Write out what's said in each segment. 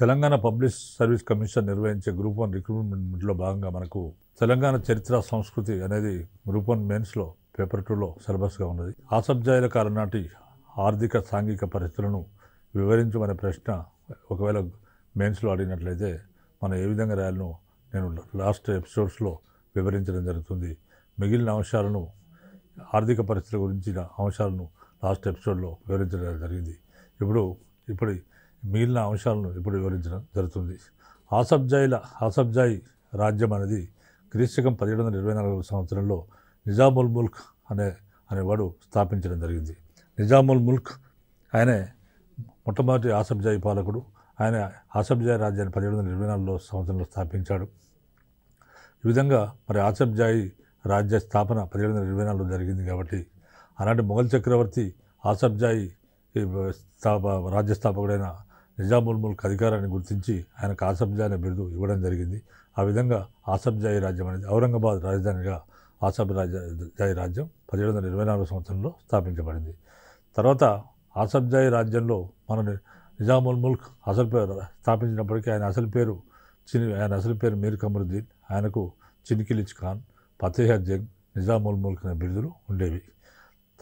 Telangana public service commission నిర్వహించే group one రిక్రూట్మెంట్లో భాగంగా మనకు తెలంగాణ చరిత్ర సంస్కృతి అనేది గ్రూప్ వన్ మెన్స్లో పేపర్ టూలో సిలబస్గా ఉన్నది ఆసబ్జాయిల కాలనాటి ఆర్థిక సాంఘిక పరిస్థితులను వివరించమనే ప్రశ్న ఒకవేళ మెయిన్స్లో అడిగినట్లయితే మనం ఏ విధంగా రాయాలను నేను లాస్ట్ ఎపిసోడ్స్లో వివరించడం జరుగుతుంది మిగిలిన అంశాలను ఆర్థిక పరిస్థితుల గురించిన అంశాలను లాస్ట్ ఎపిసోడ్లో వివరించడం జరిగింది ఇప్పుడు ఇప్పుడు మిగిలిన అంశాలను ఇప్పుడు వివరించడం జరుగుతుంది ఆసబ్జాయిల ఆసబ్జాయి రాజ్యం అనేది క్రీస్తకం పదిహేడు వందల ఇరవై నాలుగు సంవత్సరంలో నిజాముల్ ముల్క్ అనే అనేవాడు స్థాపించడం జరిగింది నిజాముల్ ముల్క్ ఆయనే మొట్టమొదటి ఆసబ్జాయి పాలకుడు ఆయన ఆసబ్జాయి రాజ్యాన్ని పదిహేడు వందల ఇరవై నాలుగులో సంవత్సరంలో స్థాపించాడు ఈ విధంగా మరి ఆసబ్జాయి రాజ్య స్థాపన పదిహేడు వందల ఇరవై నాలుగులో జరిగింది కాబట్టి అలాంటి మొఘల్ చక్రవర్తి ఆసబ్జాయి స్థాప రాజ్యస్థాపకుడైన నిజాముల్ ముల్క్ అధికారాన్ని గుర్తించి ఆయనకు ఆసబ్జా అనే బిరుదు ఇవ్వడం జరిగింది ఆ విధంగా ఆసబ్జాయి రాజ్యం అనేది ఔరంగాబాద్ రాజధానిగా ఆసబ్ రాజాయి రాజ్యం పదిహేడు వందల ఇరవై నాలుగు సంవత్సరంలో స్థాపించబడింది తర్వాత ఆసబ్జాయి రాజ్యంలో మన నిజాముల్ ముల్క్ అసలు పేరు స్థాపించినప్పటికీ ఆయన అసలు పేరు చిని ఆయన అసలు పేరు మీర్ కమరుద్దీన్ ఆయనకు చిన్కిలిచ్ ఖాన్ ఫతేహ జంగ్ నిజాముల్ ముల్క్ అనే బిరుదులు ఉండేవి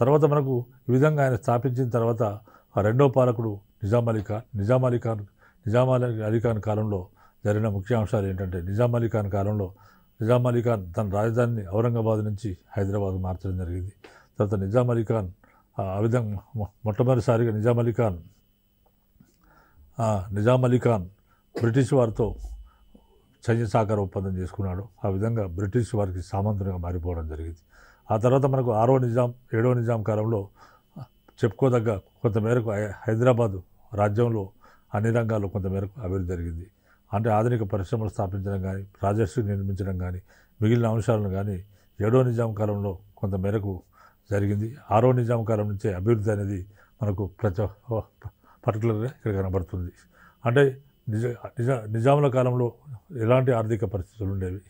తర్వాత మనకు ఈ విధంగా ఆయన స్థాపించిన తర్వాత రెండో పాలకుడు నిజాం అలీ ఖాన్ నిజాం అలీ ఖాన్ నిజాం అలీ ఖాన్ కాలంలో జరిగిన ముఖ్య అంశాలు ఏంటంటే నిజాం అలీ ఖాన్ కాలంలో నిజాం అలీ ఖాన్ తన రాజధానిని ఔరంగాబాద్ నుంచి హైదరాబాద్ మార్చడం జరిగింది తర్వాత నిజాం అలీ ఖాన్ ఆ విధంగా మొట్టమొదటిసారిగా నిజాం అలీ ఖాన్ నిజాం అలీ ఖాన్ బ్రిటిష్ వారితో సైన్య సహకార ఒప్పందం చేసుకున్నాడు ఆ విధంగా బ్రిటిష్ వారికి సామంతునిగా మారిపోవడం జరిగింది ఆ తర్వాత మనకు ఆరో నిజాం ఏడో నిజాం కాలంలో చెప్పుకోదగ్గ కొంతమేరకు హైదరాబాదు రాజ్యంలో అన్ని రంగాల్లో కొంతమేరకు అభివృద్ధి జరిగింది అంటే ఆధునిక పరిశ్రమలు స్థాపించడం కానీ ప్రాజెక్టులు నిర్మించడం కానీ మిగిలిన అంశాలను కానీ ఏడో నిజాం కాలంలో కొంతమేరకు జరిగింది ఆరో నిజాం కాలం నుంచే అభివృద్ధి అనేది మనకు ప్రతి పర్టికులర్గా ఇక్కడ కనబడుతుంది అంటే నిజ నిజ నిజాముల కాలంలో ఎలాంటి ఆర్థిక పరిస్థితులు ఉండేవి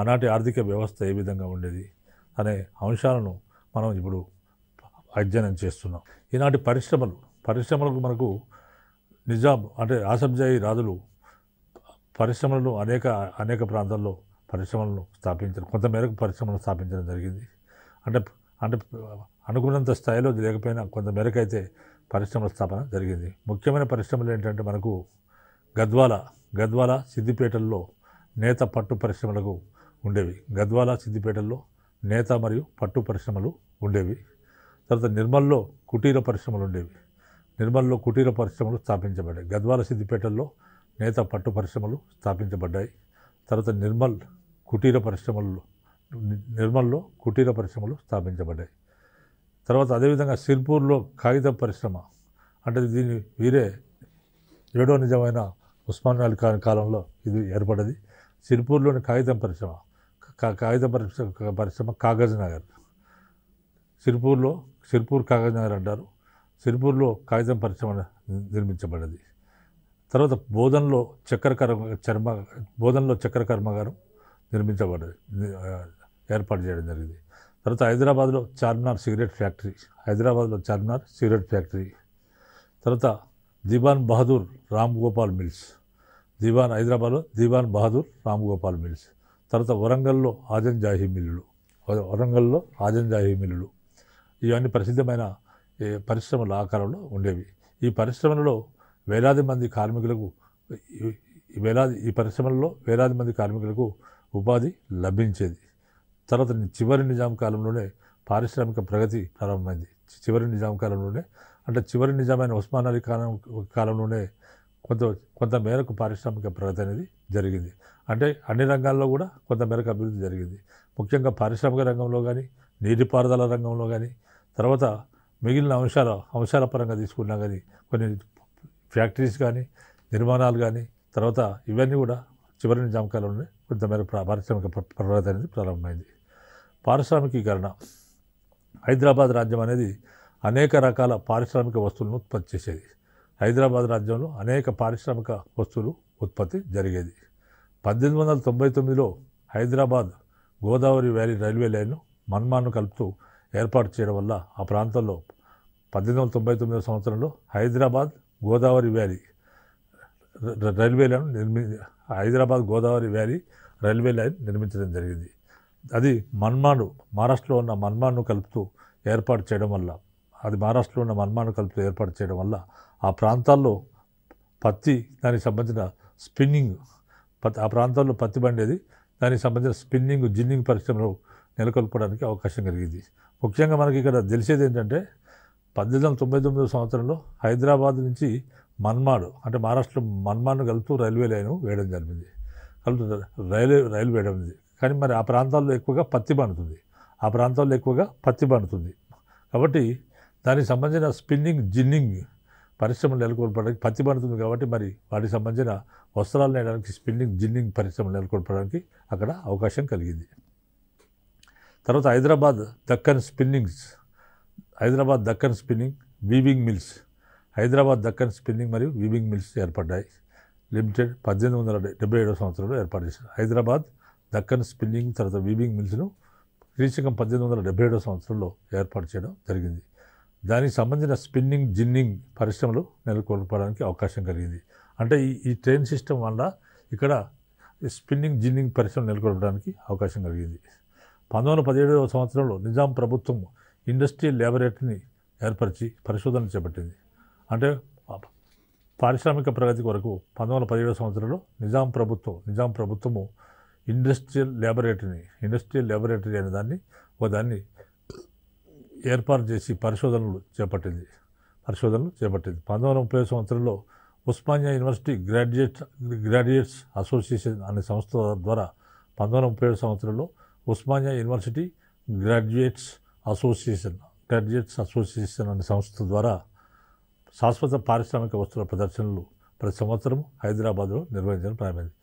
ఆనాటి ఆర్థిక వ్యవస్థ ఏ విధంగా ఉండేది అనే అంశాలను మనం ఇప్పుడు అధ్యయనం చేస్తున్నాం ఈనాటి పరిశ్రమలు పరిశ్రమలకు మనకు నిజాం అంటే ఆసంజాయి రాజులు పరిశ్రమలను అనేక అనేక ప్రాంతాల్లో పరిశ్రమలను స్థాపించడం కొంతమేరకు పరిశ్రమలు స్థాపించడం జరిగింది అంటే అంటే అనుకున్నంత స్థాయిలో లేకపోయినా కొంతమేరకు అయితే పరిశ్రమల స్థాపన జరిగింది ముఖ్యమైన పరిశ్రమలు ఏంటంటే మనకు గద్వాల గద్వాల సిద్దిపేటల్లో నేత పట్టు పరిశ్రమలకు ఉండేవి గద్వాల సిద్దిపేటల్లో నేత మరియు పట్టు పరిశ్రమలు ఉండేవి తర్వాత నిర్మల్లో కుటీర పరిశ్రమలు ఉండేవి నిర్మల్లో కుటీర పరిశ్రమలు స్థాపించబడ్డాయి గద్వాల సిద్దిపేటలో నేత పట్టు పరిశ్రమలు స్థాపించబడ్డాయి తర్వాత నిర్మల్ కుటీర పరిశ్రమలు నిర్మల్లో కుటీర పరిశ్రమలు స్థాపించబడ్డాయి తర్వాత అదేవిధంగా సిర్పూర్లో కాగిత పరిశ్రమ అంటే దీని వీరే ఏడో నిజమైన ఖాన్ కాలంలో ఇది ఏర్పడింది సిర్పూర్లోని కాగితం పరిశ్రమ కాగిత పరిశ్రమ పరిశ్రమ కాగజ్ నగర్ సిర్పూర్లో సిర్పూర్ కాగజ్ నగర్ అంటారు సిర్పూర్లో కాగితం పరిశ్రమ నిర్మించబడింది తర్వాత బోధనలో చక్కెర కర్మ చర్మ బోధనలో చక్కెర కర్మాగారం నిర్మించబడింది ఏర్పాటు చేయడం జరిగింది తర్వాత హైదరాబాద్లో చార్మినార్ సిగరెట్ ఫ్యాక్టరీ హైదరాబాద్లో చార్మినార్ సిగరెట్ ఫ్యాక్టరీ తర్వాత దివాన్ బహదూర్ రామ్ గోపాల్ మిల్స్ దివాన్ హైదరాబాద్లో దివాన్ బహదూర్ రామ్ గోపాల్ మిల్స్ తర్వాత వరంగల్లో ఆజన్ జాహీ మిల్లులు వరంగల్లో ఆజన్ జాహీ మిల్లులు ఇవన్నీ ప్రసిద్ధమైన పరిశ్రమల ఆకారంలో ఉండేవి ఈ పరిశ్రమలలో వేలాది మంది కార్మికులకు వేలాది ఈ పరిశ్రమలలో వేలాది మంది కార్మికులకు ఉపాధి లభించేది తర్వాత చివరి నిజాం కాలంలోనే పారిశ్రామిక ప్రగతి ప్రారంభమైంది చివరి నిజాం కాలంలోనే అంటే చివరి నిజామైన ఉస్మాన్ అలీ కాలం కాలంలోనే కొంత కొంత మేరకు పారిశ్రామిక ప్రగతి అనేది జరిగింది అంటే అన్ని రంగాల్లో కూడా కొంత మేరకు అభివృద్ధి జరిగింది ముఖ్యంగా పారిశ్రామిక రంగంలో కానీ నీటిపారుదల రంగంలో కానీ తర్వాత మిగిలిన అంశాల అంశాల పరంగా తీసుకున్నా కానీ కొన్ని ఫ్యాక్టరీస్ కానీ నిర్మాణాలు కానీ తర్వాత ఇవన్నీ కూడా చివరి జామకాలంలోనే కొంతమేర పారిశ్రామిక ప్రవృత్తి అనేది ప్రారంభమైంది పారిశ్రామికీకరణ హైదరాబాద్ రాజ్యం అనేది అనేక రకాల పారిశ్రామిక వస్తువులను ఉత్పత్తి చేసేది హైదరాబాద్ రాజ్యంలో అనేక పారిశ్రామిక వస్తువులు ఉత్పత్తి జరిగేది పద్దెనిమిది వందల తొంభై తొమ్మిదిలో హైదరాబాద్ గోదావరి వ్యాలీ రైల్వే లైన్ను మన్మాన్ను కలుపుతూ ఏర్పాటు చేయడం వల్ల ఆ ప్రాంతంలో పద్దెనిమిది వందల తొంభై తొమ్మిదో సంవత్సరంలో Hyderabad Godavari valley railway line నిర్మి Hyderabad Godavari valley railway line నిర్మించడం జరిగింది అది మన్మాను మహారాష్ట్రలో ఉన్న మన్మాను కలుపుతూ ఏర్పాటు చేయడం వల్ల అది మహారాష్ట్రలో ఉన్న మన్మాను కలుపుతూ ఏర్పాటు చేయడం వల్ల ఆ ప్రాంతాల్లో పత్తి దానికి సంబంధించిన స్పిన్నింగ్ పత్తి ఆ ప్రాంతాల్లో పత్తి పండేది దానికి సంబంధించిన స్పిన్నింగ్ జిన్నింగ్ పరిశ్రమలు నెలకొల్పడానికి అవకాశం కలిగింది ముఖ్యంగా మనకి ఇక్కడ తెలిసేది ఏంటంటే పద్దెనిమిది వందల తొంభై తొమ్మిదో సంవత్సరంలో హైదరాబాద్ నుంచి మన్మాడు అంటే మహారాష్ట్ర మన్మాడ్ను కలుపుతూ రైల్వే లైన్ వేయడం జరిగింది కలుపు రైల్వే రైలు వేయడం కానీ మరి ఆ ప్రాంతాల్లో ఎక్కువగా పత్తి పండుతుంది ఆ ప్రాంతాల్లో ఎక్కువగా పత్తి పండుతుంది కాబట్టి దానికి సంబంధించిన స్పిన్నింగ్ జిన్నింగ్ పరిశ్రమలు నెలకొల్పడానికి పత్తి పండుతుంది కాబట్టి మరి వాటికి సంబంధించిన వస్త్రాలు నేయడానికి స్పిన్నింగ్ జిన్నింగ్ పరిశ్రమలు నెలకొల్పడానికి అక్కడ అవకాశం కలిగింది తర్వాత Hyderabad Deccan spinnings Hyderabad Deccan spinning weaving mills Hyderabad Deccan spinning మరియు వీవింగ్ మిల్స్ ఏర్పడ్డాయి లిమిటెడ్ పద్దెనిమిది వందల డెబ్బై ఏడవ సంవత్సరంలో ఏర్పాటు చేశారు హైదరాబాద్ దక్కన్ స్పిన్నింగ్ తర్వాత వీవింగ్ మిల్స్ను క్రీశకం పద్దెనిమిది వందల డెబ్బై ఏడవ సంవత్సరంలో ఏర్పాటు చేయడం జరిగింది దానికి సంబంధించిన స్పిన్నింగ్ జిన్నింగ్ పరిశ్రమలు నెలకొల్పడానికి అవకాశం కలిగింది అంటే ఈ ఈ ట్రైన్ సిస్టమ్ వల్ల ఇక్కడ స్పిన్నింగ్ జిన్నింగ్ పరిశ్రమ నెలకొల్పడానికి అవకాశం కలిగింది పంతొమ్మిది పదిహేడవ సంవత్సరంలో నిజాం ప్రభుత్వం ఇండస్ట్రియల్ ల్యాబొరేటరీని ఏర్పరిచి పరిశోధనలు చేపట్టింది అంటే పారిశ్రామిక ప్రగతి కొరకు పంతొమ్మిది వందల పదిహేడు సంవత్సరంలో నిజాం ప్రభుత్వం నిజాం ప్రభుత్వము ఇండస్ట్రియల్ ల్యాబొరేటరీని ఇండస్ట్రియల్ ల్యాబొరేటరీ అనే దాన్ని ఒక దాన్ని ఏర్పాటు చేసి పరిశోధనలు చేపట్టింది పరిశోధనలు చేపట్టింది పంతొమ్మిది ముప్పై సంవత్సరంలో Osmania university graduate graduates association అనే సంస్థ ద్వారా పంతొమ్మిది ముప్పై సంవత్సరంలో Osmania university graduates association graduates association అనే సంస్థ ద్వారా శాశ్వత పారిశ్రామిక వస్తువుల ప్రదర్శనలు ప్రతి సంవత్సరం హైదరాబాద్లో నిర్వహించడం ప్రారంభించింది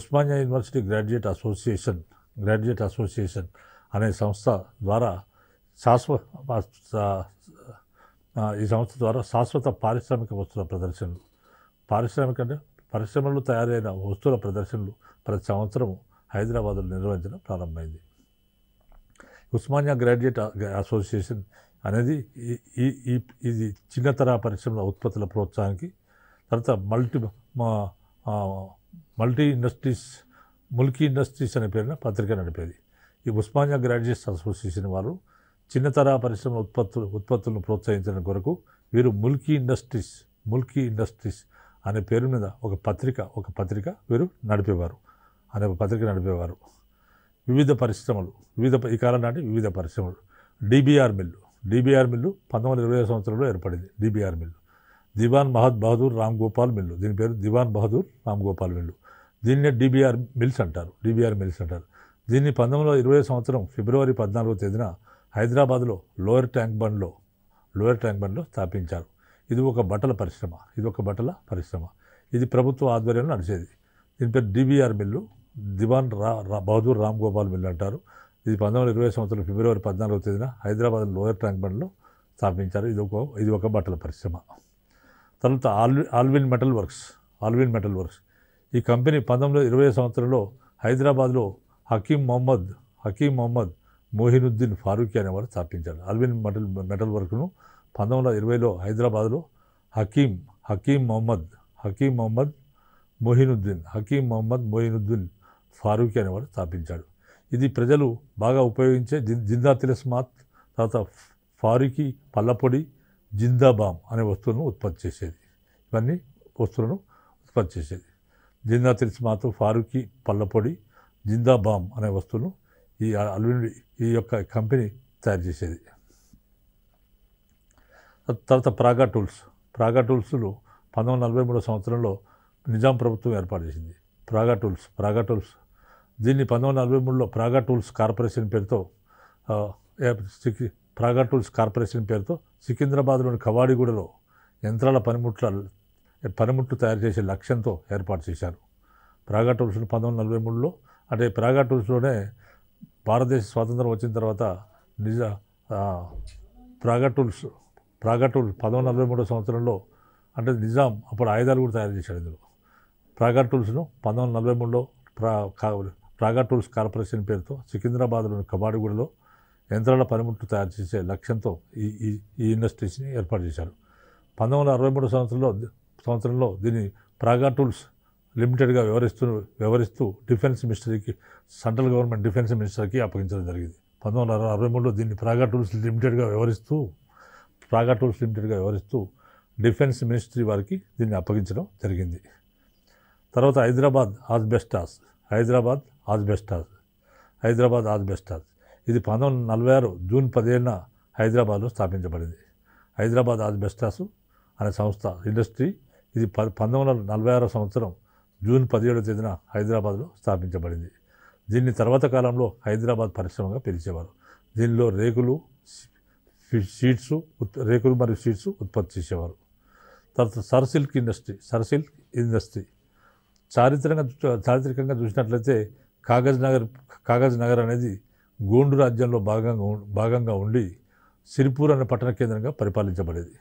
Osmania university graduate association graduate association అనే సంస్థ ద్వారా శాశ్వత ఈ సంస్థ ద్వారా శాశ్వత పారిశ్రామిక వస్తువుల ప్రదర్శనలు పారిశ్రామిక అంటే పరిశ్రమలు తయారైన వస్తువుల ప్రదర్శనలు ప్రతి సంవత్సరము హైదరాబాద్లో నిర్వహించడం ప్రారంభమైంది ఉస్మానియా గ్రాడ్యుయేట్ అసోసియేషన్ అనేది ఈ ఇది చిన్నతర పరిశ్రమల ఉత్పత్తుల ప్రోత్సాహానికి తర్వాత multi multi industries Mulki industries అనే పేరున పత్రిక నడిపేది ఈ ఉస్మానియా గ్రాడ్యుయేట్స్ అసోసియేషన్ వారు చిన్నతర పరిశ్రమల ఉత్పత్తులు ఉత్పత్తులను ప్రోత్సహించడం కొరకు వీరు ముల్కీ ఇండస్ట్రీస్ ముల్కీ ఇండస్ట్రీస్ అనే పేరు మీద ఒక పత్రిక ఒక పత్రిక వీరు నడిపేవారు అనే ఒక పత్రిక నడిపేవారు వివిధ పరిశ్రమలు వివిధ ఈ కాలం నాటి వివిధ పరిశ్రమలు డిబిఆర్ మిల్లు డిబిఆర్ మిల్లు పంతొమ్మిది వందల ఇరవై సంవత్సరంలో ఏర్పడింది డిబిఆర్ మిల్లు దివాన్ మహద్ బహదూర్ రామ్ గోపాల్ మిల్లు దీని పేరు దివాన్ బహదూర్ రామ్ గోపాల్ మిల్లు దీన్నే డిబిఆర్ మిల్స్ అంటారు డిబిఆర్ మిల్స్ అంటారు దీన్ని పంతొమ్మిది వందల ఇరవై సంవత్సరం ఫిబ్రవరి పద్నాలుగో తేదీన హైదరాబాద్లో లోయర్ ట్యాంక్ బండ్లో లోయర్ ట్యాంక్ బండ్లో స్థాపించారు ఇది ఒక బట్టల పరిశ్రమ ఇది ఒక బట్టల పరిశ్రమ ఇది ప్రభుత్వ ఆధ్వర్యంలో నడిచేది దీని పేరు డిబిఆర్ మిల్లు దివాన్ రా బహదూర్ రామ్ గోపాల్ మిల్ అంటారు ఇది పంతొమ్మిది ఇరవై సంవత్సరం ఫిబ్రవరి పద్నాలుగవ తేదీన హైదరాబాద్ లోయర్ ట్యాంక్ బండ్లో స్థాపించారు ఇది ఒక ఇది ఒక బట్టల పరిశ్రమ తర్వాత ఆల్వి Allwyn metal works Allwyn metal works ఈ కంపెనీ పంతొమ్మిది ఇరవై సంవత్సరంలో హైదరాబాద్లో హకీం మొహమ్మద్ హకీం మొహమ్మద్ మోహినుద్దీన్ ఫారూఖీ అనేవారు స్థాపించారు అల్విన్ మెటల్ మెటల్ వర్క్ను పంతొమ్మిది వందల ఇరవైలో హైదరాబాద్లో హకీం హకీం మొహమ్మద్ హకీం మొహమ్మద్ మోహినుద్దీన్ హకీం మొహమ్మద్ మోహినుద్దీన్ ఫారూఖీ అనేవాడు స్థాపించాడు ఇది ప్రజలు బాగా ఉపయోగించే జిందా తిలస్మాత్ తర్వాత ఫారూఖీ పల్లపొడి జిందా బామ్ అనే వస్తువులను ఉత్పత్తి చేసేది ఇవన్నీ వస్తువులను ఉత్పత్తి చేసేది జిందా తిలస్మాత్ ఫారూఖీ పల్లపొడి జిందా బామ్ అనే వస్తువును ఈ అల్యూమిని ఈ యొక్క కంపెనీ తయారు చేసేది తర్వాత ప్రాగా టూల్స్ ప్రాగా టూల్స్లు పంతొమ్మిది నలభై మూడో సంవత్సరంలో నిజాం ప్రభుత్వం ఏర్పాటు చేసింది ప్రాగా టూల్స్ ప్రాగా టూల్స్ దీన్ని పంతొమ్మిది వందల నలభై మూడులో ప్రాగా టూల్స్ కార్పొరేషన్ పేరుతో ప్రాగా టూల్స్ కార్పొరేషన్ పేరుతో సికింద్రాబాద్లోని కవాడిగూడలో యంత్రాల పనిముట్ల పనిముట్లు తయారు చేసే లక్ష్యంతో ఏర్పాటు చేశారు ప్రాగా టూల్స్ పంతొమ్మిది వందల నలభై మూడులో అంటే ప్రాగా టూల్స్లోనే భారతదేశ స్వాతంత్రం వచ్చిన తర్వాత నిజ ప్రాగా టూల్స్ ప్రాగా టూల్స్ పంతొమ్మిది నలభై మూడో సంవత్సరంలో అంటే నిజాం అప్పుడు ఆయుధాలు కూడా తయారు చేశాడు ఇందులో ప్రాగా టూల్స్ను పంతొమ్మిది వందల నలభై మూడులో ప్రా రాగా టూల్స్ కార్పొరేషన్ పేరుతో సికింద్రాబాద్లోని కబాడిగూడలో యంత్రాల పనిముట్లు తయారు చేసే లక్ష్యంతో ఈ ఈ ఇండస్ట్రీస్ని ఏర్పాటు చేశారు పంతొమ్మిది వందల అరవై మూడు సంవత్సరంలో సంవత్సరంలో దీన్ని ప్రాగా టూల్స్ లిమిటెడ్గా వ్యవహరిస్తూ వ్యవహరిస్తూ డిఫెన్స్ మినిస్టర్కి సెంట్రల్ గవర్నమెంట్ డిఫెన్స్ మినిస్టర్కి అప్పగించడం జరిగింది పంతొమ్మిది వందల అరవై మూడులో దీన్ని ప్రాగా టూల్స్ లిమిటెడ్గా వ్యవహరిస్తూ ప్రాగా టూల్స్ లిమిటెడ్గా వ్యవహరిస్తూ డిఫెన్స్ మినిస్ట్రీ వారికి దీన్ని అప్పగించడం జరిగింది తర్వాత Hyderabad asbestos Hyderabad asbestos Hyderabad asbestos ఇది పంతొమ్మిది వందల నలభై ఆరు జూన్ పదిహేడున హైదరాబాద్లో స్థాపించబడింది హైదరాబాద్ ఆజ్బెస్టాస్ అనే సంస్థ ఇండస్ట్రీ ఇది ప పంతొమ్మిది వందల నలభై ఆరో సంవత్సరం జూన్ పదిహేడవ తేదీన హైదరాబాద్లో స్థాపించబడింది దీన్ని తర్వాత కాలంలో హైదరాబాద్ పరిశ్రమగా పిలిచేవారు దీనిలో రేకులు షీట్స్ రేకులు మరియు షీట్స్ ఉత్పత్తి చేసేవారు తర్వాత సర్సిల్క్ ఇండస్ట్రీ సర్సిల్క్ ఇండస్ట్రీ చారిత్రకంగా చారిత్రకంగా చూసినట్లయితే కాగజ్ నగర్ కాగజ్ నగర్ అనేది గోండు రాజ్యంలో భాగంగా భాగంగా ఉండి సిరిపూర్ అనే పట్టణ కేంద్రంగా పరిపాలించబడేది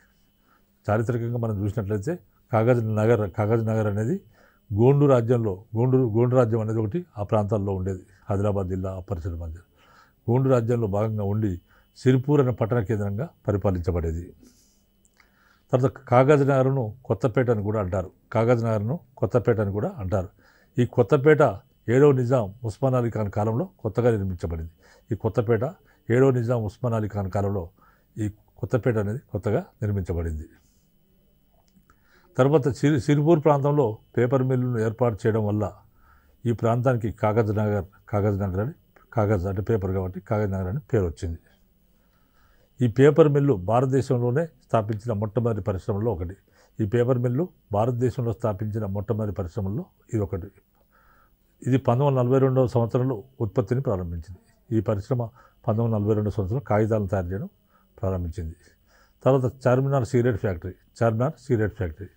చారిత్రకంగా మనం చూసినట్లయితే కాగజ్ నగర్ కాగజ్ నగర్ అనేది గోండు రాజ్యంలో గోండు గోండు రాజ్యం అనేది ఒకటి ఆ ప్రాంతాల్లో ఉండేది హైదరాబాద్ జిల్లా ఆ పరిసర మధ్య గోండు రాజ్యంలో భాగంగా ఉండి సిరిపూర్ అనే పట్టణ కేంద్రంగా పరిపాలించబడేది తర్వాత కాగజ్ నగర్ను కొత్తపేట అని కూడా అంటారు కాగజ్ నగర్ను కొత్తపేట అని కూడా అంటారు ఈ కొత్తపేట ఏడవ నిజాం ఉస్మాన్ అలీ ఖాన్ కాలంలో కొత్తగా నిర్మించబడింది ఈ కొత్తపేట ఏడవ నిజాం ఉస్మాన్ అలీ ఖాన్ కాలంలో ఈ కొత్తపేట అనేది కొత్తగా నిర్మించబడింది తర్వాత సిరి సిరిపూర్ ప్రాంతంలో పేపర్ మిల్లును ఏర్పాటు చేయడం వల్ల ఈ ప్రాంతానికి కాగజ్ నగర్ కాగజ్ నగర్ అని కాగజ్ అంటే పేపర్ కాబట్టి కాగజ్ నగర్ అని పేరు వచ్చింది ఈ పేపర్ మిల్లు భారతదేశంలోనే స్థాపించిన మొట్టమొదటి పరిశ్రమల్లో ఒకటి ఈ పేపర్ మిల్లు భారతదేశంలో స్థాపించిన మొట్టమొదటి పరిశ్రమల్లో ఇది ఒకటి ఇది పంతొమ్మిది నలభై రెండవ సంవత్సరంలో ఉత్పత్తిని ప్రారంభించింది ఈ పరిశ్రమ పంతొమ్మిది నలభై రెండవ సంవత్సరం కాగితాలను తయారు చేయడం ప్రారంభించింది తర్వాత Charminar cigarette factory Charminar cigarette factory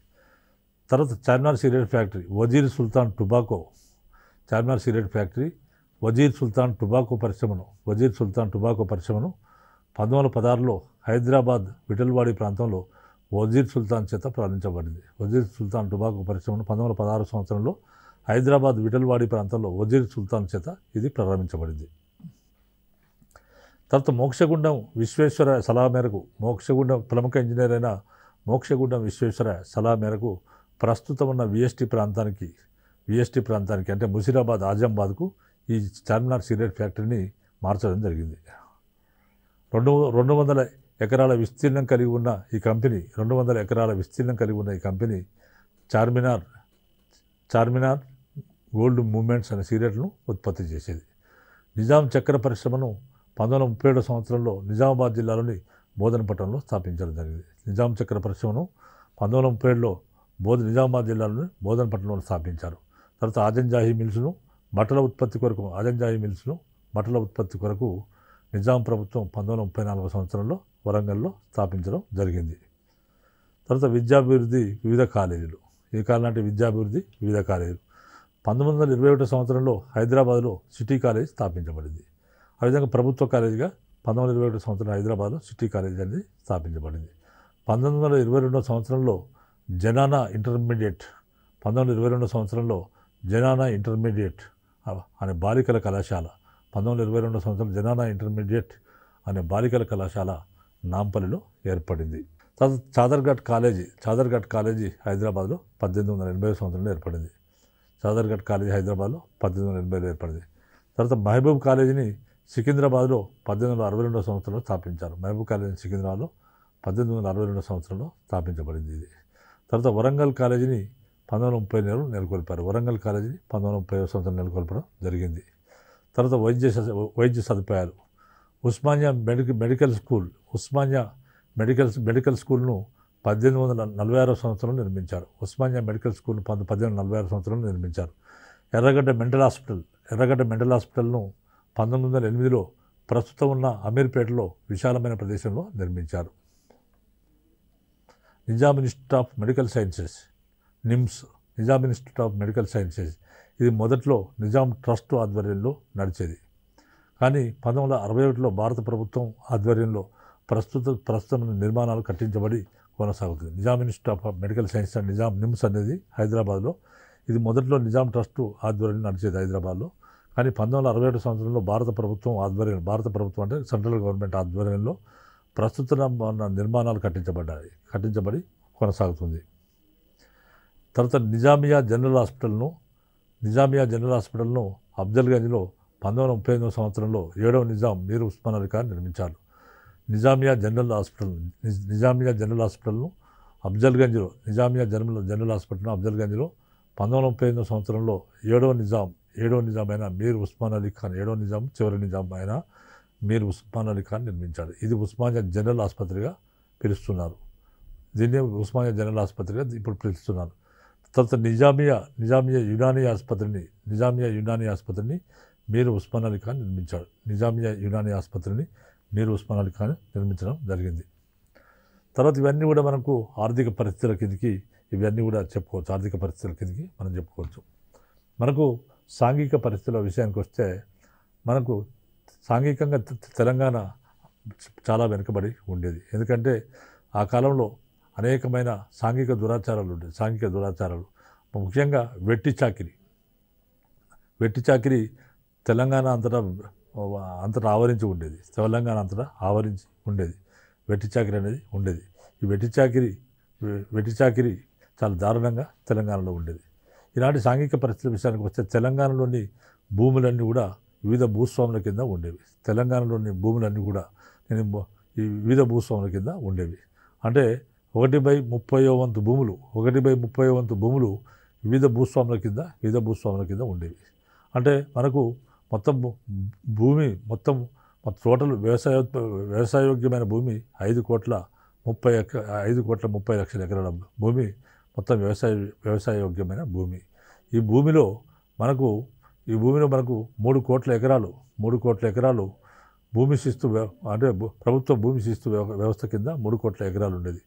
తర్వాత Charminar cigarette factory Vazir Sultan tobacco Charminar cigarette factory Vazir Sultan tobacco పరిశ్రమను వజీర్ సుల్తాన్ టుబాకో పరిశ్రమను పంతొమ్మిది వందల పదహారులో హైదరాబాద్ విఠల్వాడి ప్రాంతంలో వజీర్ సుల్తాన్ చేత ప్రారంభించబడింది వజీర్ సుల్తాన్ టుబాకో పరిశ్రమను పంతొమ్మిది వందల పదహారు సంవత్సరంలో హైదరాబాద్ విఠల్వాడి ప్రాంతంలో వజీర్ సుల్తాన్ చేత ఇది ప్రారంభించబడింది తర్వాత మోక్షగుండం విశ్వేశ్వర సలహా మేరకు మోక్షగుండం ప్రముఖ ఇంజనీర్ అయిన మోక్షగుండం విశ్వేశ్వర సలహా మేరకు ప్రస్తుతం ఉన్న విఎస్టీ ప్రాంతానికి విఎస్టీ ప్రాంతానికి అంటే ముసిరాబాద్ ఆజంబాద్కు ఈ చార్మినార్ సిగరెట్ ఫ్యాక్టరీని మార్చడం జరిగింది రెండు రెండు వందల ఎకరాల విస్తీర్ణం కలిగి ఉన్న ఈ కంపెనీ రెండు వందల ఎకరాల విస్తీర్ణం కలిగి ఉన్న ఈ company Charminar Charminar gold moments అనే సీరియట్ను ఉత్పత్తి చేసేది నిజాం చక్కెర పరిశ్రమను పంతొమ్మిది వందల ముప్పై ఏడవ సంవత్సరంలో నిజామాబాద్ జిల్లాలోని బోధనపట్నంలో స్థాపించడం జరిగింది నిజాం చక్ర పరిశ్రమను పంతొమ్మిది వందల ముప్పై ఏడులో బోధ నిజామాబాద్ జిల్లాలోని బోధనపట్నంలో స్థాపించారు తర్వాత ఆదంజాహి మిల్స్ను బట్టల ఉత్పత్తి కొరకు ఆదంజాహి మిల్స్ను బట్టల ఉత్పత్తి కొరకు నిజాం ప్రభుత్వం పంతొమ్మిది ముప్పై నాలుగో సంవత్సరంలో వరంగల్లో స్థాపించడం జరిగింది తర్వాత విద్యాభివృద్ధి వివిధ కాలేజీలు ఈ కాలం నాటి విద్యాభివృద్ధి వివిధ కాలేజీలు పంతొమ్మిది వందల ఇరవై ఒకటో సంవత్సరంలో హైదరాబాద్లో సిటీ కాలేజ్ స్థాపించబడింది ఆ విధంగా ప్రభుత్వ కాలేజీగా పంతొమ్మిది వందల ఇరవై ఒకటో సంవత్సరం హైదరాబాద్లో సిటీ కాలేజ్ అనేది స్థాపించబడింది పంతొమ్మిది వందల ఇరవై రెండో సంవత్సరంలో జనానా ఇంటర్మీడియట్ పంతొమ్మిది వందల ఇరవై రెండో సంవత్సరంలో జనానా ఇంటర్మీడియట్ అనే బాలికల కళాశాల పంతొమ్మిది వందల ఇరవై రెండో సంవత్సరం జనానా ఇంటర్మీడియట్ అనే బాలికల కళాశాల నాంపల్లిలో ఏర్పడింది తర్వాత చాదర్ఘాట్ కాలేజీ చాదర్ఘాట్ కాలేజీ హైదరాబాద్లో పద్దెనిమిది వందల ఎనభై సంవత్సరంలో ఏర్పడింది సదర్ఘట్ కాలేజీ హైదరాబాద్లో పద్దెనిమిది వందల ఎనభైలో ఏర్పడింది తర్వాత మహబూబ్ కాలేజీని సికింద్రాబాద్లో పద్దెనిమిది వందల అరవై రెండవ సంవత్సరంలో స్థాపించారు మహబూబ్ కాలేజీని సికింద్రాబాద్లో పద్దెనిమిది వందల అరవై రెండవ సంవత్సరంలో స్థాపించబడింది ఇది తర్వాత వరంగల్ కాలేజీని పంతొమ్మిది వందల ముప్పై నెలలు నెలకొల్పారు వరంగల్ కాలేజీని పంతొమ్మిది వందల ముప్పై సంవత్సరం నెలకొల్పడం జరిగింది తర్వాత వైద్య వైద్య సదుపాయాలు Osmania medical medical school Osmania medical medical స్కూల్ను పద్దెనిమిది వందల నలభై ఆరో సంవత్సరంలో నిర్మించారు ఉస్మానియా మెడికల్ స్కూల్ పంత పద్దెనిమిది నలభై ఆరు సంవత్సరంలో నిర్మించారు Erragadda mental hospital Erragadda mental హాస్పిటల్ను పంతొమ్మిది వందల ఎనిమిదిలో ప్రస్తుతం ఉన్న అమీర్పేటలో విశాలమైన ప్రదేశంలో నిర్మించారు Nizam institute of medical sciences NIMS Nizam institute of medical sciences ఇది మొదట్లో నిజాం ట్రస్ట్ ఆధ్వర్యంలో నడిచేది కానీ పంతొమ్మిది వందల అరవై ఒకటిలో భారత ప్రభుత్వం ఆధ్వర్యంలో ప్రస్తుత ప్రస్తుతం నిర్మాణాలు కట్టించబడి కొనసాగుతుంది Nizam institute of medical science and Nizam NIMS అనేది హైదరాబాద్లో ఇది మొదట్లో నిజాం ట్రస్టు ఆధ్వర్యంలో నడిచేది హైదరాబాద్లో కానీ పంతొమ్మిది వందల అరవై ఏడు సంవత్సరంలో భారత ప్రభుత్వం ఆధ్వర్యం భారత ప్రభుత్వం అంటే సెంట్రల్ గవర్నమెంట్ ఆధ్వర్యంలో ప్రస్తుత నిర్మాణాలు కట్టించబడ్డాయి కట్టించబడి కొనసాగుతుంది తర్వాత నిజామియా జనరల్ హాస్పిటల్ను నిజామియా జనరల్ హాస్పిటల్ను అఫ్జల్గంజ్లో పంతొమ్మిది వందల ముప్పై ఎనిమిదో సంవత్సరంలో ఏడవ నిజాం మీరు ఉస్మాన్ అలీ ఖాన్ నిర్మించారు Nizamia general hospital Nizamia general హాస్పిటల్ను అఫ్జల్గంజ్లో నిజామియా జనరల్ జనరల్ హాస్పిటల్ అఫ్జల్గంజ్లో పంతొమ్మిది ముప్పై ఎనిమిదో సంవత్సరంలో ఏడో నిజాం ఏడో నిజాం అయిన మీర్ ఉస్మాన్ అలీ ఖాన్ ఏడో నిజాం చివరి నిజాం అయిన మీర్ ఉస్మాన్ అలీ ఖాన్ నిర్మించాడు ఇది ఉస్మానియా జనరల్ ఆసుపత్రిగా పిలుస్తున్నారు దీన్ని ఉస్మానియా జనరల్ ఆసుపత్రిగా ఇప్పుడు పిలుస్తున్నారు తర్వాత నిజామియా నిజామియా యునానీ ఆసుపత్రిని నిజామియా యునానీ ఆసుపత్రిని మీర్ ఉస్మాన్ అలీ ఖాన్ నిర్మించాడు నిజామియా యునానీ ఆసుపత్రిని మీరు ఉస్మానాలి కానీ నిర్మించడం జరిగింది తర్వాత ఇవన్నీ కూడా మనకు ఆర్థిక పరిస్థితుల కిందికి ఇవన్నీ కూడా చెప్పుకోవచ్చు ఆర్థిక పరిస్థితుల కిందికి మనం చెప్పుకోవచ్చు మనకు సాంఘిక పరిస్థితుల విషయానికి వస్తే మనకు సాంఘికంగా తెలంగాణ చాలా వెనుకబడి ఉండేది ఎందుకంటే ఆ కాలంలో అనేకమైన సాంఘిక దురాచారాలు ఉండేవి సాంఘిక దురాచారాలు ముఖ్యంగా వెట్టి చాకిరి వెట్టి చాకిరి తెలంగాణ అంతటా అంతటా ఆవరించి ఉండేది తెలంగాణ అంతటా ఆవరించి ఉండేది వెట్టి చాకిరి అనేది ఉండేది ఈ వెట్టి చాకిరి వెట్టి చాకిరి చాలా దారుణంగా తెలంగాణలో ఉండేది ఇలాంటి సాంఘిక పరిస్థితుల విషయానికి వస్తే తెలంగాణలోని భూములన్నీ కూడా వివిధ భూస్వాముల కింద ఉండేవి తెలంగాణలోని భూములన్నీ కూడా నేను ఈ వివిధ భూస్వాముల కింద ఉండేవి అంటే ఒకటి బై ముప్పయో వంతు భూములు ఒకటి బై ముప్పయో వంతు భూములు వివిధ భూస్వాముల కింద వివిధ భూస్వాముల కింద ఉండేవి అంటే మనకు మొత్తం భూమి మొత్తం టోటల్ వ్యవసాయ వ్యవసాయోగ్యమైన భూమి ఐదు కోట్ల ముప్పై ఐదు కోట్ల ముప్పై లక్షల ఎకరాల భూమి మొత్తం వ్యవసాయ వ్యవసాయోగ్యమైన భూమి ఈ భూమిలో మనకు ఈ భూమిలో మనకు మూడు కోట్ల ఎకరాలు మూడు కోట్ల ఎకరాలు భూమి శిస్తు అంటే ప్రభుత్వ భూమి శిస్తు వ్యవస్థ కింద మూడు కోట్ల ఎకరాలు ఉండేది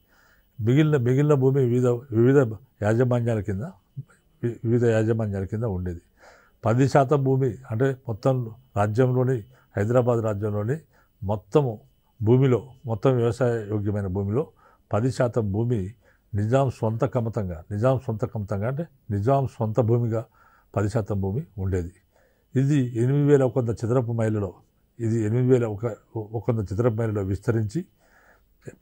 మిగిలిన మిగిలిన భూమి వివిధ వివిధ యాజమాన్యాల కింద వివిధ యాజమాన్యాల కింద ఉండేది పది శాతం భూమి అంటే మొత్తం రాజ్యంలోని హైదరాబాద్ రాజ్యంలోని మొత్తము భూమిలో మొత్తం వ్యవసాయ యోగ్యమైన భూమిలో పది శాతం భూమి నిజాం సొంత కమతంగా నిజాం సొంత కమతంగా అంటే నిజాం సొంత భూమిగా పది శాతం భూమి ఉండేది ఇది ఎనిమిది వేల ఒక వంద చదరపు మైళ్ళలో ఇది ఎనిమిది వేల ఒక ఒక వంద చదరపు మైళ్ళలో విస్తరించి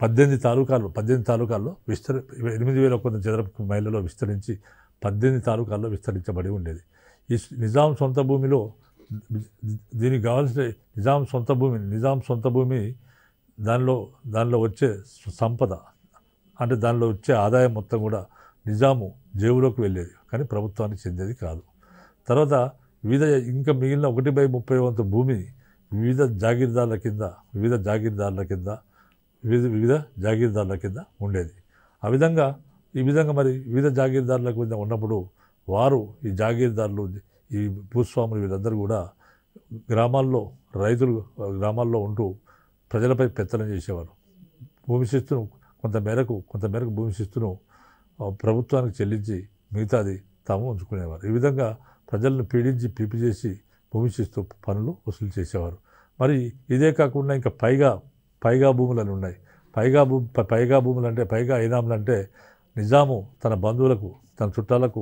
పద్దెనిమిది తాలూకాల్లో పద్దెనిమిది తాలూకాల్లో విస్తరి ఎనిమిది వేల ఒక వంద చదరపు మైళ్ళలో విస్తరించి పద్దెనిమిది తాలూకాల్లో విస్తరించబడి ఉండేది ఈ నిజాం సొంత భూమిలో దీనికి కావాల్సిన నిజాం సొంత భూమి నిజాం సొంత భూమి దానిలో దానిలో వచ్చే సంపద అంటే దానిలో వచ్చే ఆదాయం మొత్తం కూడా నిజాము జేబులోకి వెళ్ళేది కానీ ప్రభుత్వానికి చెందేది కాదు తర్వాత వివిధ ఇంకా మిగిలిన ఒకటి బై ముప్పై వంతు భూమి వివిధ జాగీర్దార్ల కింద వివిధ జాగీర్దార్ల కింద వివిధ వివిధ జాగీర్దార్ల కింద ఉండేది ఆ విధంగా ఈ విధంగా మరి వివిధ జాగీర్దార్లకు కింద ఉన్నప్పుడు వారు ఈ జాగీర్దారులు ఈ భూస్వాములు వీళ్ళందరూ కూడా గ్రామాల్లో రైతులు గ్రామాల్లో ఉంటూ ప్రజలపై పెత్తనం చేసేవారు భూమి శిస్తును కొంతమేరకు కొంతమేరకు భూమి శిస్తును ప్రభుత్వానికి చెల్లించి మిగతాది తాము ఉంచుకునేవారు ఈ విధంగా ప్రజలను పీడించి పీపి చేసి భూమి శిస్తు పనులు వసూలు చేసేవారు మరి ఇదే కాకుండా ఇంకా పైగా పైగా అని ఉన్నాయి పైగా భూ పైగా భూములు అంటే పైగా ఇనాములు అంటే నిజాము తన బంధువులకు తన చుట్టాలకు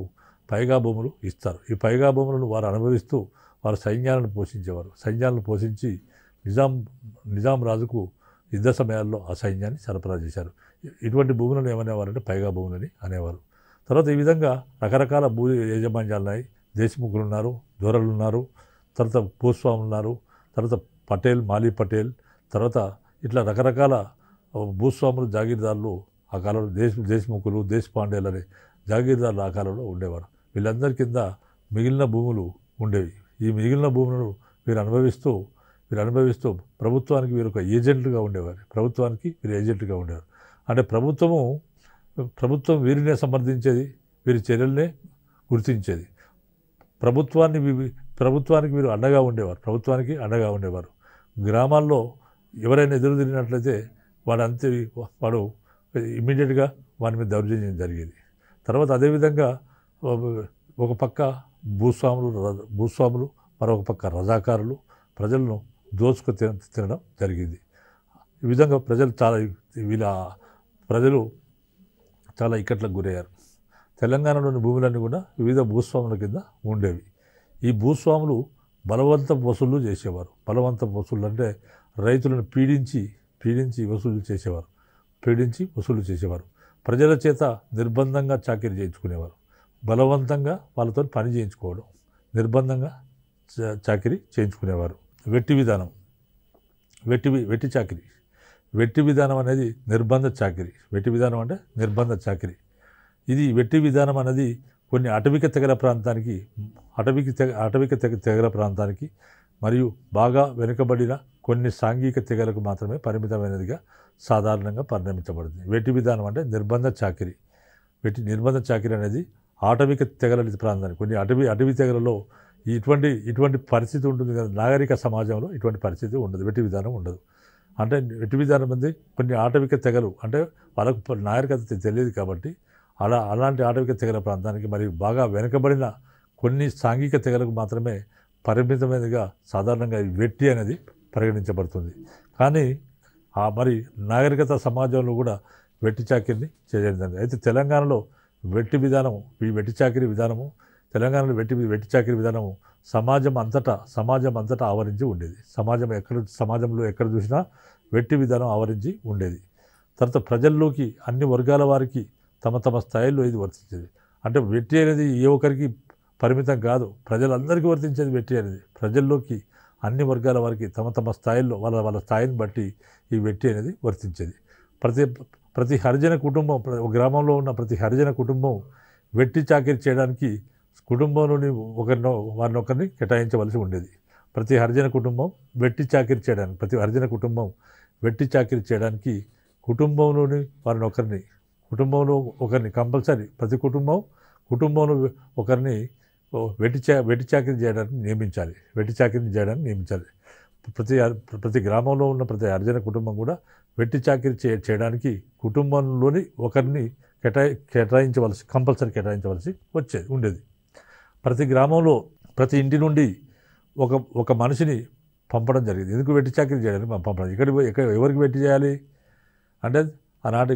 పైగా భూములు ఇస్తారు ఈ పైగా భూములను వారు అనుభవిస్తూ వారు సైన్యాలను పోషించేవారు సైన్యాలను పోషించి నిజాం నిజాం రాజుకు యుద్ధ సమయాల్లో ఆ సైన్యాన్ని సరఫరా చేశారు ఇటువంటి భూములను ఏమనేవారంటే పైగా భూములని అనేవారు తర్వాత ఈ విధంగా రకరకాల భూ యాజమాన్యాలు ఉన్నాయి దేశముఖులు ఉన్నారు దూరలు ఉన్నారు తర్వాత భూస్వాములు ఉన్నారు తర్వాత పటేల్ మాలీ పటేల్ తర్వాత ఇట్లా రకరకాల భూస్వాములు జాగీర్దారులు ఆ కాలంలో దేశ దేశముఖులు దేశపాండేలు అనే జాగీర్దారులు ఆ కాలంలో ఉండేవారు వీళ్ళందరి కింద మిగిలిన భూములు ఉండేవి ఈ మిగిలిన భూములను వీరు అనుభవిస్తూ వీరు అనుభవిస్తూ ప్రభుత్వానికి వీరు ఒక ఏజెంట్లుగా ఉండేవారు ప్రభుత్వానికి వీరు ఏజెంట్గా ఉండేవారు అంటే ప్రభుత్వము ప్రభుత్వం వీరినే సమర్థించేది వీరి చర్యలనే గుర్తించేది ప్రభుత్వాన్ని ప్రభుత్వానికి వీరు అండగా ఉండేవారు ప్రభుత్వానికి అండగా ఉండేవారు గ్రామాల్లో ఎవరైనా ఎదురు తిరిగినట్లయితే వాడు అంతే వాడు ఇమ్మీడియట్గా వాని మీద దౌర్జన్యం జరిగేది తర్వాత అదేవిధంగా ఒక పక్క భూస్వాములు భూస్వాములు మరొక పక్క రజాకారులు ప్రజలను దోచుకు తినడం జరిగింది ఈ విధంగా ప్రజలు చాలా వీళ్ళ ప్రజలు చాలా ఇక్కట్లకు గురయ్యారు తెలంగాణలోని భూములన్నీ కూడా వివిధ భూస్వాముల కింద ఉండేవి ఈ భూస్వాములు బలవంత వసూళ్లు చేసేవారు బలవంత వసూళ్ళు అంటే రైతులను పీడించి పీడించి వసూలు చేసేవారు పీడించి వసూలు చేసేవారు ప్రజల చేత నిర్బంధంగా చాకరీ చేయించుకునేవారు బలవంతంగా వాళ్ళతో పని చేయించుకోవడం నిర్బంధంగా చాకరీ చేయించుకునేవారు వెట్టి విధానం వెట్టి వెట్టి చాకరీ వెట్టి విధానం అనేది నిర్బంధ చాకరీ వెట్టి విధానం అంటే నిర్బంధ చాకరీ ఇది వెట్టి విధానం అనేది కొన్ని అటవిక తెగల ప్రాంతానికి అటవిక తెగ అటవిక తెగ తెగల ప్రాంతానికి మరియు బాగా వెనుకబడిన కొన్ని సాంఘిక తెగలకు మాత్రమే పరిమితమైనదిగా సాధారణంగా పరిణమించబడుతుంది వెట్టి విధానం అంటే నిర్బంధ చాకరీ వెట్టి నిర్బంధ చాకరీ అనేది ఆటవిక తెగల ప్రాంతాన్ని కొన్ని అటవీ అటవి తెగలలో ఇటువంటి ఇటువంటి పరిస్థితి ఉంటుంది కదా నాగరిక సమాజంలో ఇటువంటి పరిస్థితి ఉండదు వెట్టి విధానం ఉండదు అంటే వెట్టి విధానం ఉంది కొన్ని ఆటవిక తెగలు అంటే వాళ్ళకు నాగరికత తెలియదు కాబట్టి అలా అలాంటి ఆటవిక తెగల ప్రాంతానికి మరియు బాగా వెనుకబడిన కొన్ని సాంఘిక తెగలకు మాత్రమే పరిమితమైనదిగా సాధారణంగా వెట్టి అనేది పరిగణించబడుతుంది కానీ ఆ మరి నాగరికత సమాజంలో కూడా వెట్టి చాకిరిని చేయడం అయితే తెలంగాణలో వెట్టి విధానము ఈ వెట్టి చాకరీ విధానము తెలంగాణలో వెట్టి వెట్టి చాకరీ విధానము సమాజం అంతటా సమాజం అంతటా ఆవరించి ఉండేది సమాజం ఎక్కడ సమాజంలో ఎక్కడ చూసినా వెట్టి విధానం ఆవరించి ఉండేది తర్వాత ప్రజల్లోకి అన్ని వర్గాల వారికి తమ తమ స్థాయిల్లో ఇది వర్తించేది అంటే వెట్టి అనేది ఏ ఒక్కరికి పరిమితం కాదు ప్రజలందరికీ వర్తించేది వెట్టి అనేది ప్రజల్లోకి అన్ని వర్గాల వారికి తమ తమ స్థాయిల్లో వాళ్ళ వాళ్ళ స్థాయిని బట్టి ఈ వెట్టి అనేది వర్తించేది ప్రతి ప్రతి హరిజన కుటుంబం ఒక గ్రామంలో ఉన్న ప్రతి హరిజన కుటుంబం వెట్టి చాకిరి చేయడానికి కుటుంబంలోని ఒకరినో వారిని ఒకరిని కేటాయించవలసి ఉండేది ప్రతి హరిజన కుటుంబం వెట్టి చాకిరి చేయడానికి ప్రతి హరిజన కుటుంబం వెట్టి చాకిరి చేయడానికి కుటుంబంలోని వారిని ఒకరిని కుటుంబంలో ఒకరిని కంపల్సరీ ప్రతి కుటుంబం కుటుంబంలో ఒకరిని వెట్టి చా వెట్టి చాకిరి చేయడానికి నియమించాలి వెట్టి చాకిరి చేయడానికి నియమించాలి ప్రతి ప్రతి గ్రామంలో ఉన్న ప్రతి హరిజన కుటుంబం కూడా వెట్టి చాకరీ చే చేయడానికి కుటుంబంలోని ఒకరిని కేటాయి కేటాయించవలసి కంపల్సరీ కేటాయించవలసి వచ్చేది ఉండేది ప్రతి గ్రామంలో ప్రతి ఇంటి నుండి ఒక ఒక మనిషిని పంపడం జరిగింది ఎందుకు వెట్టి చాకరీ చేయాలని పంపడం ఇక్కడ ఎవరికి వెట్టి చేయాలి అంటే ఆనాటి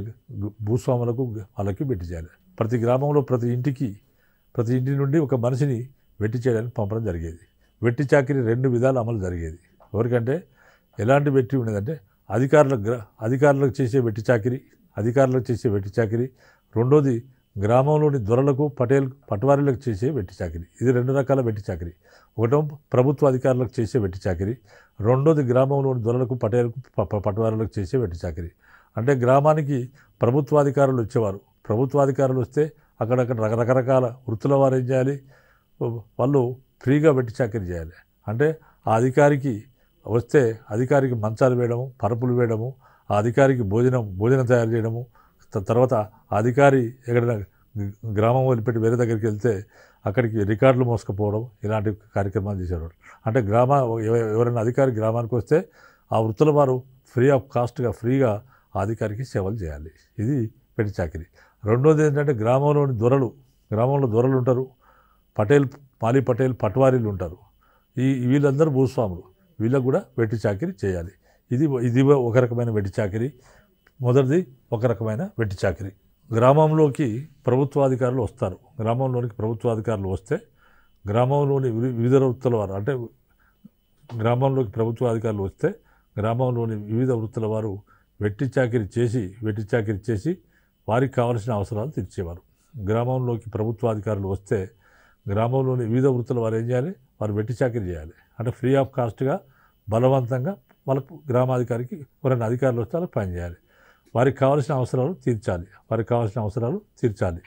భూస్వాములకు వాళ్ళకి వెట్టి చేయాలి ప్రతి గ్రామంలో ప్రతి ఇంటికి ప్రతి ఇంటి నుండి ఒక మనిషిని వెట్టి చేయడానికి పంపడం జరిగేది వెట్టి చాకరీ రెండు విధాలు అమలు జరిగేది ఎవరికంటే ఎలాంటి వెట్టి ఉండేదంటే అధికారులకు అధికారులకు చేసే వెట్టి చాకిరి అధికారులకు చేసే వెట్టి చాకిరి రెండోది గ్రామంలోని దొరలకు పటేల్ పటవారీలకు చేసే వెట్టి చాకిరి ఇది రెండు రకాల వెట్టి చాకిరి ఒకటో ప్రభుత్వ అధికారులకు చేసే వెట్టి చాకిరి రెండోది గ్రామంలోని దొరలకు పటేలకు పటవారీలకు చేసే వెట్టి చాకిరి అంటే గ్రామానికి ప్రభుత్వాధికారులు వచ్చేవారు ప్రభుత్వాధికారులు వస్తే అక్కడక్కడ రకరకరకాల వృత్తుల వారు ఏం చేయాలి వాళ్ళు ఫ్రీగా వెట్టి చాకిరి చేయాలి అంటే ఆ అధికారికి వస్తే అధికారికి మంచాలు వేయడము పరుపులు వేయడము ఆ అధికారికి భోజనం భోజనం తయారు చేయడము తర్వాత అధికారి ఎక్కడైనా గ్రామం వదిలిపెట్టి వేరే దగ్గరికి వెళ్తే అక్కడికి రికార్డులు మోసుకపోవడం ఇలాంటి కార్యక్రమాలు చేసేవాడు అంటే గ్రామ ఎవరైనా అధికారి గ్రామానికి వస్తే ఆ వృత్తుల వారు ఫ్రీ ఆఫ్ కాస్ట్గా ఫ్రీగా అధికారికి సేవలు చేయాలి ఇది పెట్టి చాకరి రెండోది ఏంటంటే గ్రామంలోని దొరలు గ్రామంలో దొరలు ఉంటారు పటేల్ పాలి పటేల్ పట్వారీలు ఉంటారు ఈ వీళ్ళందరూ భూస్వాములు వీళ్ళకు కూడా వెట్టి చాకిరి చేయాలి ఇది ఇది ఒక రకమైన వెట్టి చాకిరి మొదటిది ఒక రకమైన వెట్టి చాకిరి గ్రామంలోకి ప్రభుత్వాధికారులు వస్తారు గ్రామంలోనికి ప్రభుత్వాధికారులు వస్తే గ్రామంలోని వివిధ వృత్తుల వారు అంటే గ్రామంలోకి ప్రభుత్వాధికారులు వస్తే గ్రామంలోని వివిధ వృత్తుల వారు వెట్టి చాకరీ చేసి వెట్టి చాకరీ చేసి వారికి కావాల్సిన అవసరాలు తీర్చేవారు గ్రామంలోకి ప్రభుత్వాధికారులు వస్తే గ్రామంలోని వివిధ వృత్తుల వారు ఏం చేయాలి వారు వెట్టి చాకిరి చేయాలి అంటే ఫ్రీ ఆఫ్ కాస్ట్గా బలవంతంగా వాళ్ళ గ్రామాధికారికి ఎవరైనా అధికారులు వస్తే వాళ్ళకి పనిచేయాలి వారికి కావాల్సిన అవసరాలు తీర్చాలి వారికి కావాల్సిన అవసరాలు తీర్చాలి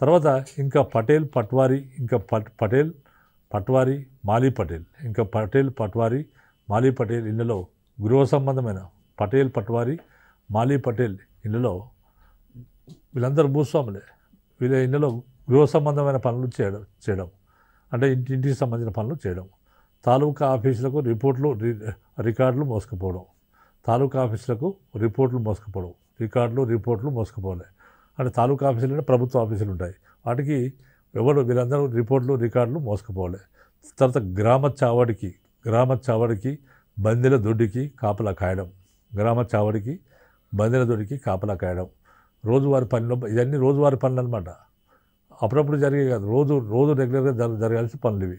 తర్వాత ఇంకా పటేల్ పట్వారి ఇంకా పట్ పటేల్ పట్వారి మాలీ పటేల్ ఇంకా పటేల్ పట్వారి మాలీ పటేల్ ఇళ్ళలో గృహ సంబంధమైన పటేల్ పట్వారి మాలీ పటేల్ ఇళ్ళలో వీళ్ళందరూ భూస్వాములే వీళ్ళ ఇళ్ళలో గృహ సంబంధమైన పనులు చేయడం చేయడం అంటే ఇంటింటికి సంబంధించిన పనులు చేయడం తాలూకా ఆఫీసులకు రిపోర్ట్లు రికార్డులు మోసుకుపోవడం తాలూకా ఆఫీసులకు రిపోర్ట్లు మోసుకుపోవడం రికార్డులు రిపోర్ట్లు మోసుకుపోలే అంటే తాలూకా ఆఫీసులు అంటే ప్రభుత్వ ఆఫీసులు ఉంటాయి వాటికి ఎవరు వీళ్ళందరూ రిపోర్ట్లు రికార్డులు మోసుకుపోలే తర్వాత గ్రామ చావడికి గ్రామ చావడికి బందిల దొడ్డికి కాపలా కాయడం గ్రామ చావడికి బందిల దొడ్డికి కాపలా కాయడం రోజువారి పనిలో ఇవన్నీ రోజువారి పనులు అనమాట అప్పుడప్పుడు జరిగే కాదు రోజు రోజు రెగ్యులర్గా జరగాల్సిన పనులు ఇవి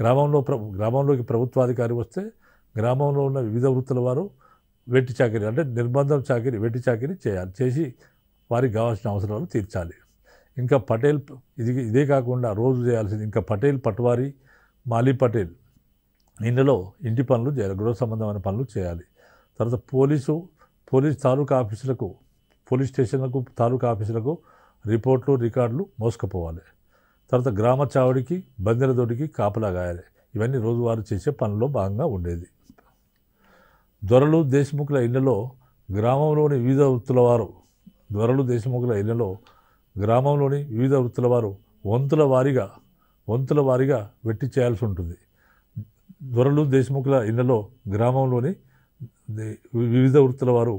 గ్రామంలో ప్ర గ్రామంలోకి ప్రభుత్వాధికారి వస్తే గ్రామంలో ఉన్న వివిధ వృత్తుల వారు వెట్టి చాకరీ అంటే నిర్బంధం చాకరీ వెట్టి చాకరీ చేయాలి చేసి వారికి కావాల్సిన అవసరాలు తీర్చాలి ఇంకా పటేల్ ఇది ఇదే కాకుండా రోజు చేయాల్సింది ఇంకా పటేల్ పట్వారి మాలీ పటేల్ ఇందులో ఇంటి పనులు చేయాలి గృహ సంబంధమైన పనులు చేయాలి తర్వాత పోలీసు పోలీస్ తాలూకా ఆఫీసులకు పోలీస్ స్టేషన్లకు తాలూకా ఆఫీసులకు రిపోర్ట్లు రికార్డులు మోసుకుపోవాలి తర్వాత గ్రామ చావుడికి బందెలదోటికి కాపలా గాయాలి ఇవన్నీ రోజువారు చేసే పనుల్లో భాగంగా ఉండేది దొరలు దేశముఖుల ఇళ్లలో గ్రామంలోని వివిధ వృత్తుల వారు దొరలు దేశముఖుల ఇళ్లలో గ్రామంలోని వివిధ వృత్తుల వారు వంతుల వారీగా వంతుల వారీగా వెట్టి చేయాల్సి ఉంటుంది దొరలు దేశముఖుల ఇళ్లలో గ్రామంలోని వివిధ వృత్తుల వారు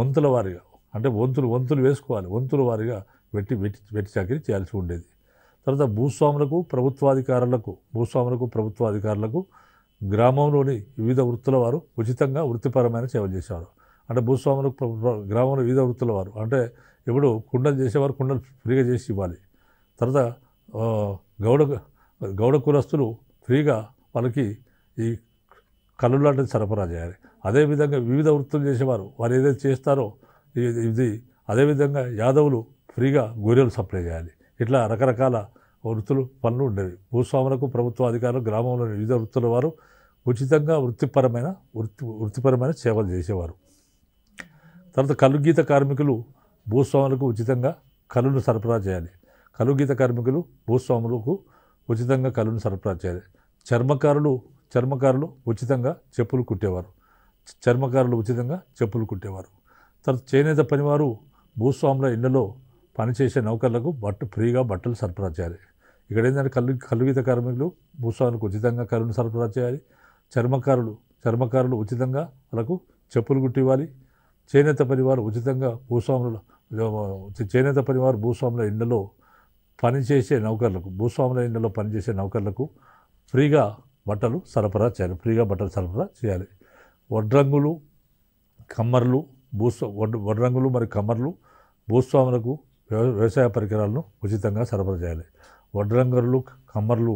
వంతుల వారిగా అంటే వంతులు వంతులు వేసుకోవాలి వంతుల వారిగా వెట్టి వెట్టి వెట్టి చాకరీ చేయాల్సి ఉండేది తర్వాత భూస్వాములకు ప్రభుత్వాధికారులకు భూస్వాములకు ప్రభుత్వాధికారులకు గ్రామంలోని వివిధ వృత్తుల వారు ఉచితంగా వృత్తిపరమైన సేవలు చేసేవారు అంటే భూస్వాములకు గ్రామంలో వివిధ వృత్తుల వారు అంటే ఇప్పుడు కుండలు చేసేవారు కుండలు ఫ్రీగా చేసి ఇవ్వాలి తర్వాత గౌడ గౌడ కులస్తులు ఫ్రీగా వాళ్ళకి ఈ కళ్ళు లాంటిది సరఫరా చేయాలి అదేవిధంగా వివిధ వృత్తులు చేసేవారు వారు ఏదైతే చేస్తారో ఇది అదేవిధంగా యాదవులు ఫ్రీగా గొర్రెలు సప్లై చేయాలి ఇట్లా రకరకాల వృత్తులు పనులు ఉండేవి భూస్వాములకు ప్రభుత్వ అధికారులు గ్రామంలోని వివిధ వృత్తుల వారు ఉచితంగా వృత్తిపరమైన వృత్తి వృత్తిపరమైన సేవలు చేసేవారు తర్వాత కలుగీత కార్మికులు భూస్వాములకు ఉచితంగా కలును సరఫరా చేయాలి కలుగీత కార్మికులు భూస్వాములకు ఉచితంగా కలును సరఫరా చేయాలి చర్మకారులు చర్మకారులు ఉచితంగా చెప్పులు కుట్టేవారు చర్మకారులు ఉచితంగా చెప్పులు కుట్టేవారు తర్వాత చేనేత పనివారు భూస్వాముల ఇళ్లలో పనిచేసే నౌకర్లకు బట్ట ఫ్రీగా బట్టలు సరఫరా చేయాలి ఇక్కడ ఏంటంటే కల్లు కలుగిత కార్మికులు భూస్వాములకు ఉచితంగా కరువును సరఫరా చేయాలి చర్మకారులు చర్మకారులు ఉచితంగా వాళ్ళకు చెప్పులు గుట్టి ఇవ్వాలి చేనేత పనివారు ఉచితంగా భూస్వాముల చేనేత పనివారు భూస్వాముల ఇళ్లలో పనిచేసే నౌకర్లకు భూస్వాముల ఇళ్లలో పనిచేసే నౌకర్లకు ఫ్రీగా బట్టలు సరఫరా చేయాలి ఫ్రీగా బట్టలు సరఫరా చేయాలి వడ్రంగులు కమ్మర్లు భూస్వా వడ్రంగులు మరియు కమ్మర్లు భూస్వాములకు వ్యవసాయ పరికరాలను ఉచితంగా సరఫరా చేయాలి వడ్రంగర్లు కమ్మర్లు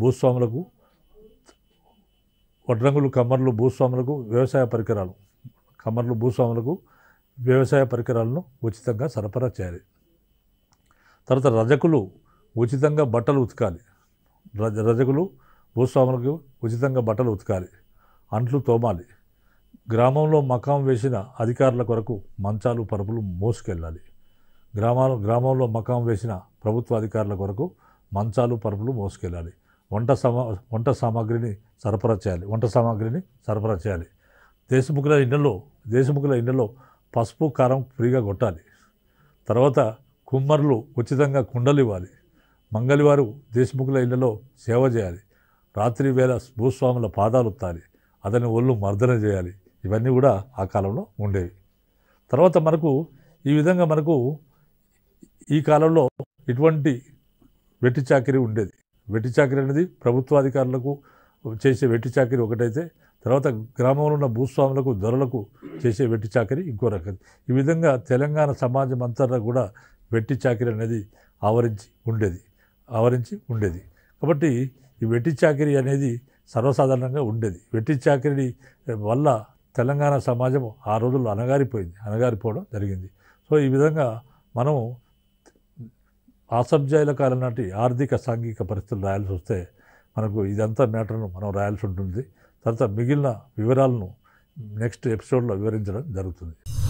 భూస్వాములకు వడ్రంగులు కమ్మర్లు భూస్వాములకు వ్యవసాయ పరికరాలు కమ్మర్లు భూస్వాములకు వ్యవసాయ పరికరాలను ఉచితంగా సరఫరా చేయాలి తర్వాత రజకులు ఉచితంగా బట్టలు ఉతకాలి రజ రజకులు భూస్వాములకు ఉచితంగా బట్టలు ఉతకాలి అంట్లు తోమాలి గ్రామంలో మకాం వేసిన అధికారుల కొరకు మంచాలు పరుపులు మోసుకెళ్ళాలి గ్రామాలు గ్రామంలో మకాం వేసిన ప్రభుత్వ అధికారుల కొరకు మంచాలు పరుపులు మోసుకెళ్ళాలి వంట సామా వంట సామాగ్రిని సరఫరా చేయాలి వంట సామాగ్రిని సరఫరా చేయాలి దేశముఖుల ఇండ్లలో దేశముఖుల ఇండ్లలో పసుపు కారం ఫ్రీగా కొట్టాలి తర్వాత కుమ్మర్లు ఉచితంగా కుండలు ఇవ్వాలి మంగళవారు దేశముఖుల ఇళ్లలో సేవ చేయాలి రాత్రి వేళ భూస్వాముల పాదాలు ఉత్తాలి అతని ఒళ్ళు మర్దన చేయాలి ఇవన్నీ కూడా ఆ కాలంలో ఉండేవి తర్వాత మనకు ఈ విధంగా మనకు ఈ కాలంలో ఎటువంటి వెట్టి చాకరీ ఉండేది వెట్టి చాకరీ అనేది ప్రభుత్వాధికారులకు చేసే వెట్టి చాకరీ ఒకటైతే తర్వాత గ్రామంలో ఉన్న భూస్వాములకు ధరలకు చేసే వెట్టి చాకరీ ఇంకో రకం ఈ విధంగా తెలంగాణ సమాజం అంతటా కూడా వెట్టి చాకరీ అనేది ఆవరించి ఉండేది ఆవరించి ఉండేది కాబట్టి ఈ వెట్టి చాకరీ అనేది సర్వసాధారణంగా ఉండేది వెట్టి చాకరీ వల్ల తెలంగాణ సమాజం ఆ రోజుల్లో అనగారిపోయింది అనగారిపోవడం జరిగింది సో ఈ విధంగా మనం ఆసబ్జాయిల కాలం నాటి ఆర్థిక సాంఘిక పరిస్థితులు రాయాల్సి వస్తే మనకు ఇదంతా మ్యాటర్ను మనం రాయాల్సి ఉంటుంది తర్వాత మిగిలిన వివరాలను నెక్స్ట్ ఎపిసోడ్లో వివరించడం జరుగుతుంది